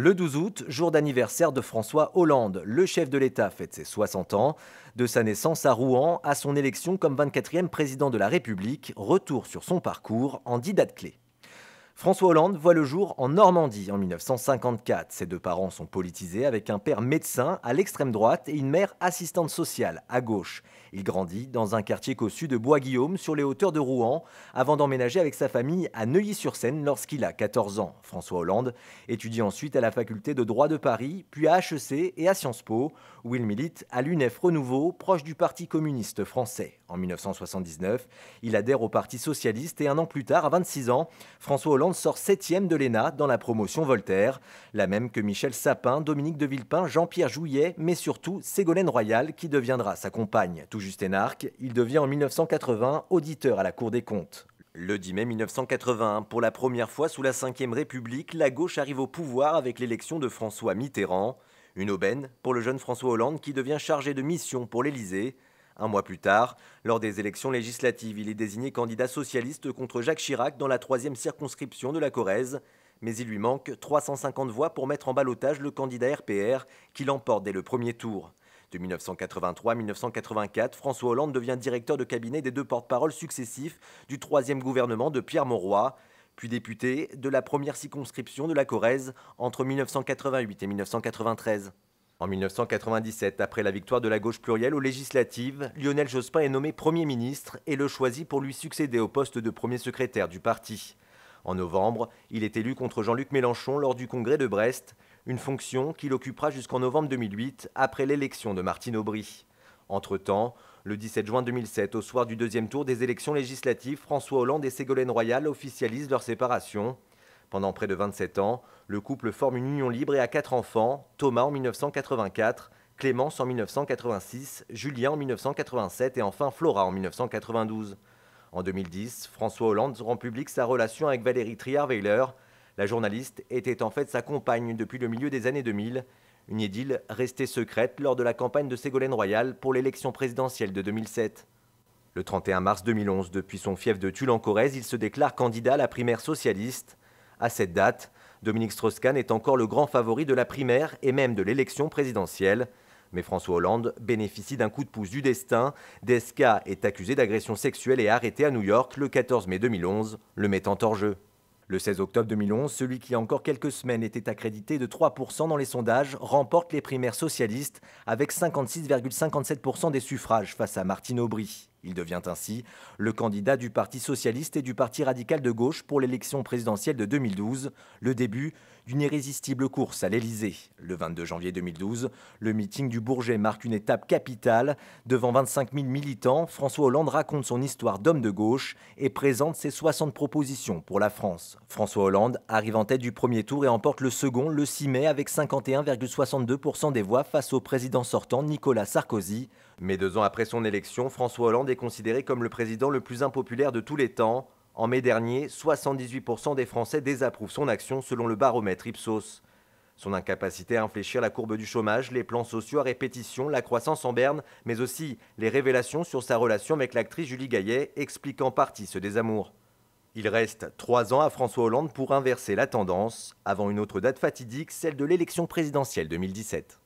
Le 12 août, jour d'anniversaire de François Hollande, le chef de l'État fête ses 60 ans. De sa naissance à Rouen à son élection comme 24e président de la République, retour sur son parcours en 10 dates clés. François Hollande voit le jour en Normandie en 1954. Ses deux parents sont politisés avec un père médecin à l'extrême droite et une mère assistante sociale à gauche. Il grandit dans un quartier cossu de Bois-Guillaume sur les hauteurs de Rouen avant d'emménager avec sa famille à Neuilly-sur-Seine lorsqu'il a 14 ans. François Hollande étudie ensuite à la faculté de droit de Paris, puis à HEC et à Sciences Po où il milite à l'UNEF Renouveau proche du Parti communiste français. En 1979, il adhère au Parti socialiste et un an plus tard, à 26 ans, François Hollande sort septième de l'ENA dans la promotion Voltaire, la même que Michel Sapin, Dominique de Villepin, Jean-Pierre Jouyet, mais surtout Ségolène Royal qui deviendra sa compagne. Tout juste énarque, il devient en 1980 auditeur à la Cour des comptes. Le 10 mai 1981, pour la première fois sous la Ve République, la gauche arrive au pouvoir avec l'élection de François Mitterrand. Une aubaine pour le jeune François Hollande qui devient chargé de mission pour l'Élysée. Un mois plus tard, lors des élections législatives, il est désigné candidat socialiste contre Jacques Chirac dans la troisième circonscription de la Corrèze. Mais il lui manque 350 voix pour mettre en balotage le candidat RPR, qui l'emporte dès le premier tour. De 1983 à 1984, François Hollande devient directeur de cabinet des deux porte-paroles successifs du troisième gouvernement de Pierre Mauroy, puis député de la première circonscription de la Corrèze entre 1988 et 1993. En 1997, après la victoire de la gauche plurielle aux législatives, Lionel Jospin est nommé Premier ministre et le choisit pour lui succéder au poste de premier secrétaire du parti. En novembre, il est élu contre Jean-Luc Mélenchon lors du congrès de Brest, une fonction qu'il occupera jusqu'en novembre 2008 après l'élection de Martine Aubry. Entre-temps, le 17 juin 2007, au soir du deuxième tour des élections législatives, François Hollande et Ségolène Royal officialisent leur séparation. Pendant près de 27 ans, le couple forme une union libre et a quatre enfants, Thomas en 1984, Clémence en 1986, Julien en 1987 et enfin Flora en 1992. En 2010, François Hollande rend public sa relation avec Valérie Trier-Weiler. La journaliste était en fait sa compagne depuis le milieu des années 2000, une idylle restée secrète lors de la campagne de Ségolène Royal pour l'élection présidentielle de 2007. Le 31 mars 2011, depuis son fief de Tulle en Corrèze, il se déclare candidat à la primaire socialiste. À cette date, Dominique Strauss-Kahn est encore le grand favori de la primaire et même de l'élection présidentielle. Mais François Hollande bénéficie d'un coup de pouce du destin. Desca est accusé d'agression sexuelle et arrêté à New York le 14 mai 2011, le mettant hors jeu. Le 16 octobre 2011, celui qui, a encore quelques semaines, était accrédité de 3% dans les sondages, remporte les primaires socialistes avec 56,57% des suffrages face à Martine Aubry. Il devient ainsi le candidat du Parti socialiste et du Parti radical de gauche pour l'élection présidentielle de 2012, le début d'une irrésistible course à l'Elysée. Le 22 janvier 2012, le meeting du Bourget marque une étape capitale. Devant 25 000 militants, François Hollande raconte son histoire d'homme de gauche et présente ses 60 propositions pour la France. François Hollande arrive en tête du premier tour et emporte le second le 6 mai avec 51,62% des voix face au président sortant Nicolas Sarkozy. Mais deux ans après son élection, François Hollande est considéré comme le président le plus impopulaire de tous les temps. En mai dernier, 78% des Français désapprouvent son action selon le baromètre Ipsos. Son incapacité à infléchir la courbe du chômage, les plans sociaux à répétition, la croissance en berne, mais aussi les révélations sur sa relation avec l'actrice Julie Gaillet expliquent en partie ce désamour. Il reste trois ans à François Hollande pour inverser la tendance, avant une autre date fatidique, celle de l'élection présidentielle 2017.